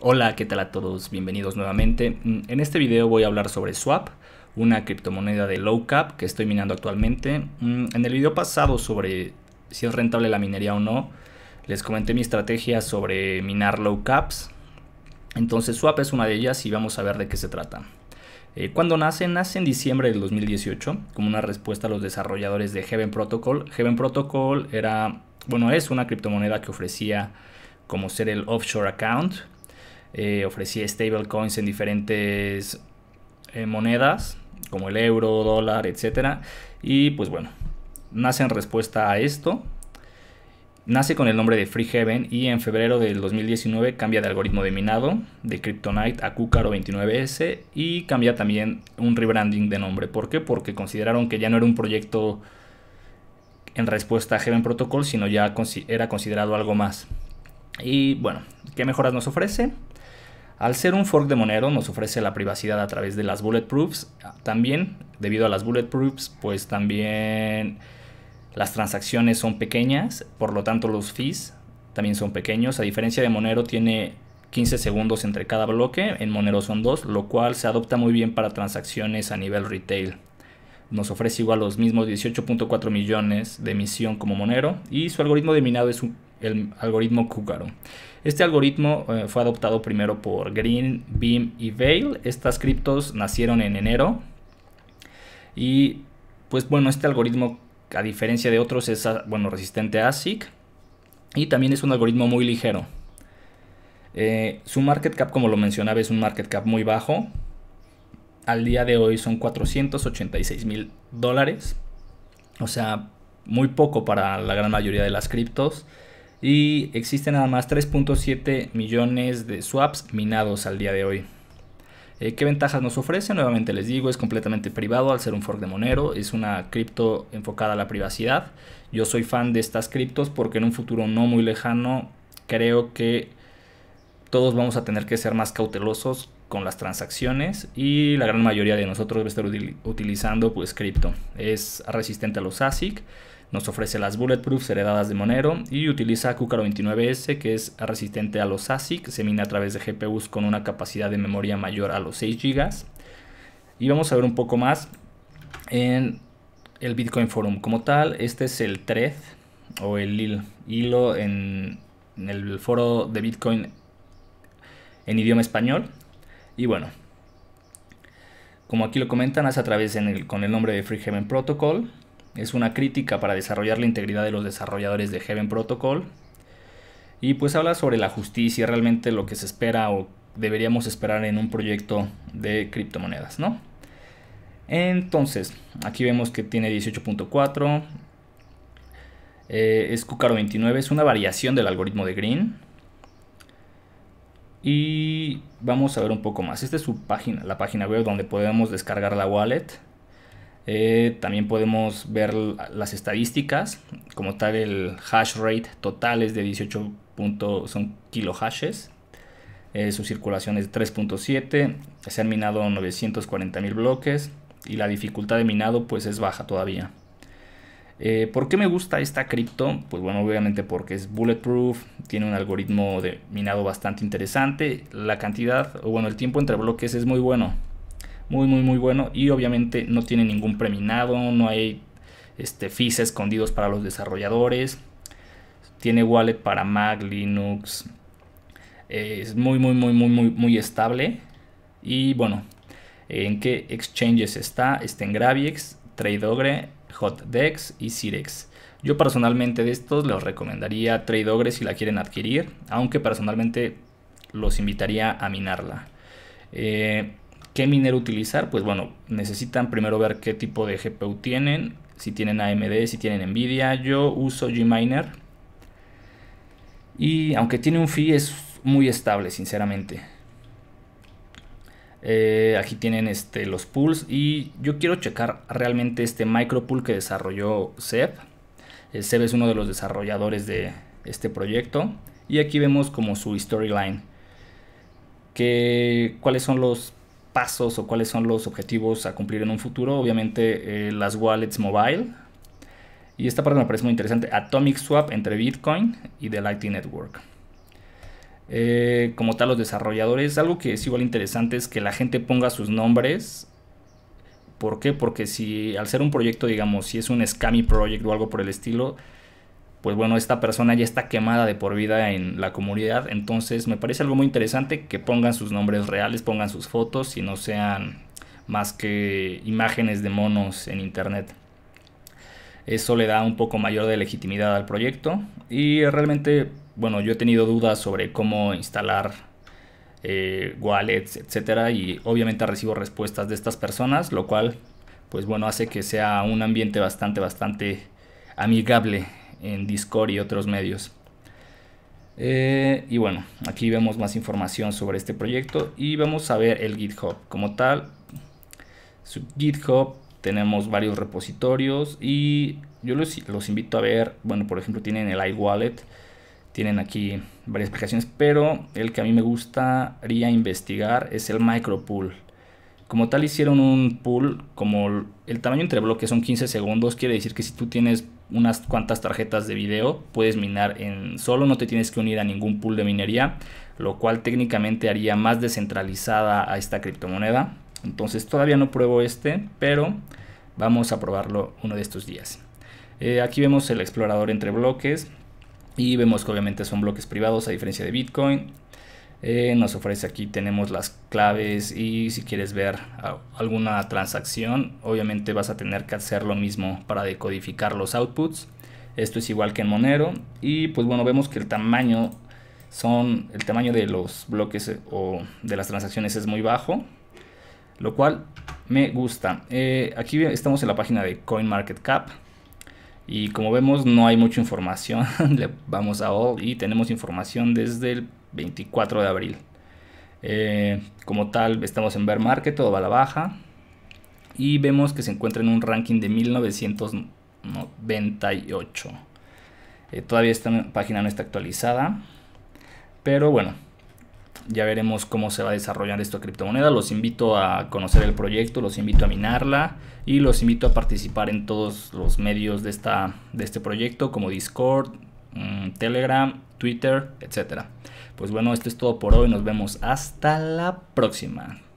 Hola, ¿qué tal a todos? Bienvenidos nuevamente. Mm, en este video voy a hablar sobre Swap, una criptomoneda de low cap que estoy minando actualmente. Mm, en el video pasado sobre si es rentable la minería o no, les comenté mi estrategia sobre minar low caps. Entonces Swap es una de ellas y vamos a ver de qué se trata. ¿Cuándo eh, cuando nace, nace en diciembre del 2018 como una respuesta a los desarrolladores de Heaven Protocol. Heaven Protocol era, bueno, es una criptomoneda que ofrecía como ser el offshore account eh, ofrecía stablecoins en diferentes eh, monedas, como el euro, dólar, etc. Y pues bueno, nace en respuesta a esto. Nace con el nombre de Free Heaven y en febrero del 2019 cambia de algoritmo de minado de Kryptonite a Kukaro 29S y cambia también un rebranding de nombre. ¿Por qué? Porque consideraron que ya no era un proyecto en respuesta a Heaven Protocol, sino ya era considerado algo más. Y bueno, ¿qué mejoras nos ofrece? Al ser un fork de Monero nos ofrece la privacidad a través de las bulletproofs. También, debido a las bulletproofs, pues también las transacciones son pequeñas, por lo tanto los fees también son pequeños. A diferencia de Monero tiene 15 segundos entre cada bloque, en Monero son dos, lo cual se adopta muy bien para transacciones a nivel retail. Nos ofrece igual los mismos 18.4 millones de emisión como Monero y su algoritmo de minado es un el algoritmo Cúcaro Este algoritmo eh, fue adoptado primero por Green, Beam y Veil. Estas criptos nacieron en enero. Y pues bueno, este algoritmo, a diferencia de otros, es ah, bueno, resistente a ASIC. Y también es un algoritmo muy ligero. Eh, su market cap, como lo mencionaba, es un market cap muy bajo. Al día de hoy son 486 mil dólares. O sea, muy poco para la gran mayoría de las criptos y existen nada más 3.7 millones de swaps minados al día de hoy. Eh, ¿Qué ventajas nos ofrece? Nuevamente les digo, es completamente privado al ser un fork de Monero, es una cripto enfocada a la privacidad. Yo soy fan de estas criptos porque en un futuro no muy lejano creo que todos vamos a tener que ser más cautelosos con las transacciones y la gran mayoría de nosotros debe estar utilizando pues, cripto. Es resistente a los ASIC, nos ofrece las Bulletproofs heredadas de Monero y utiliza Cúcaro 29S que es resistente a los ASIC, se mina a través de GPUs con una capacidad de memoria mayor a los 6 GB. Y vamos a ver un poco más en el Bitcoin Forum como tal. Este es el thread o el hilo en, el foro de Bitcoin en idioma español. Y bueno, como aquí lo comentan, es a través con el nombre de Free Protocol. Es una crítica para desarrollar la integridad de los desarrolladores de Heaven Protocol. Y pues habla sobre la justicia, realmente lo que se espera o deberíamos esperar en un proyecto de criptomonedas, ¿no? Entonces, aquí vemos que tiene 18.4. Eh, es Cucaro 29, es una variación del algoritmo de Green. Y vamos a ver un poco más. Esta es su página, la página web donde podemos descargar la wallet. Eh, también podemos ver las estadísticas, como tal el hash rate total es de 18 son kilohashes, eh, su circulación es 3.7, se han minado 940 mil bloques y la dificultad de minado pues es baja todavía. Eh, ¿Por qué me gusta esta cripto? Pues bueno, obviamente porque es bulletproof, tiene un algoritmo de minado bastante interesante, la cantidad, o bueno, el tiempo entre bloques es muy bueno, muy, muy, muy bueno. Y obviamente no tiene ningún preminado, no hay este, fees escondidos para los desarrolladores. Tiene wallet para Mac, Linux. Eh, es muy, muy, muy, muy, muy, muy estable. Y bueno, en qué exchanges está. Está en Gravix, TradeOgre, HotDex y Cirex. Yo personalmente de estos les recomendaría TradeOgre si la quieren adquirir, aunque personalmente los invitaría a minarla. Eh, qué utilizar, pues bueno, necesitan primero ver qué tipo de GPU tienen, si tienen AMD, si tienen Nvidia. Yo uso Gminer. Y aunque tiene un fee, es muy estable, sinceramente. Eh, aquí tienen este, los pools y yo quiero checar realmente este micro pool que desarrolló Seb. Eh, Seb es uno de los desarrolladores de este proyecto y aquí vemos como su storyline. Que, cuáles son los pasos o cuáles son los objetivos a cumplir en un futuro. Obviamente eh, las wallets mobile. Y esta parte me parece muy interesante. Atomic Swap entre Bitcoin y The Lightning Network. Eh, como tal, los desarrolladores. Algo que es igual interesante es que la gente ponga sus nombres. ¿Por qué? Porque si al ser un proyecto, digamos, si es un Scammy Project o algo por el estilo, pues bueno, esta persona ya está quemada de por vida en la comunidad. Entonces me parece algo muy interesante que pongan sus nombres reales, pongan sus fotos y no sean más que imágenes de monos en internet. Eso le da un poco mayor de legitimidad al proyecto y realmente, bueno, yo he tenido dudas sobre cómo instalar eh, wallets, etcétera, y obviamente recibo respuestas de estas personas, lo cual, pues bueno, hace que sea un ambiente bastante, bastante amigable en Discord y otros medios. Eh, y bueno, aquí vemos más información sobre este proyecto y vamos a ver el GitHub como tal. Su GitHub tenemos varios repositorios y yo los, los, invito a ver, bueno, por ejemplo tienen el iWallet, tienen aquí varias aplicaciones, pero el que a mí me gustaría investigar es el micropool. Como tal hicieron un pool, como el tamaño entre bloques son 15 segundos, quiere decir que si tú tienes unas cuantas tarjetas de video, puedes minar en solo, no te tienes que unir a ningún pool de minería, lo cual técnicamente haría más descentralizada a esta criptomoneda. Entonces todavía no pruebo este, pero vamos a probarlo uno de estos días. Eh, aquí vemos el explorador entre bloques y vemos que obviamente son bloques privados a diferencia de Bitcoin. Eh, nos ofrece aquí tenemos las claves y si quieres ver ah, alguna transacción obviamente vas a tener que hacer lo mismo para decodificar los outputs esto es igual que en Monero y pues bueno vemos que el tamaño son el tamaño de los bloques eh, o de las transacciones es muy bajo lo cual me gusta eh, aquí estamos en la página de CoinMarketCap y como vemos no hay mucha información le vamos a all y tenemos información desde el 24 de abril. Eh, como tal, estamos en bear market, todo va a la baja. Y vemos que se encuentra en un ranking de 1998. Eh, todavía esta página no está actualizada. Pero bueno, ya veremos cómo se va a desarrollar esta criptomoneda. Los invito a conocer el proyecto, los invito a minarla y los invito a participar en todos los medios de, esta, de este proyecto como Discord, mm, Telegram, Twitter, etcétera. Pues bueno, esto es todo por hoy. Nos vemos hasta la próxima.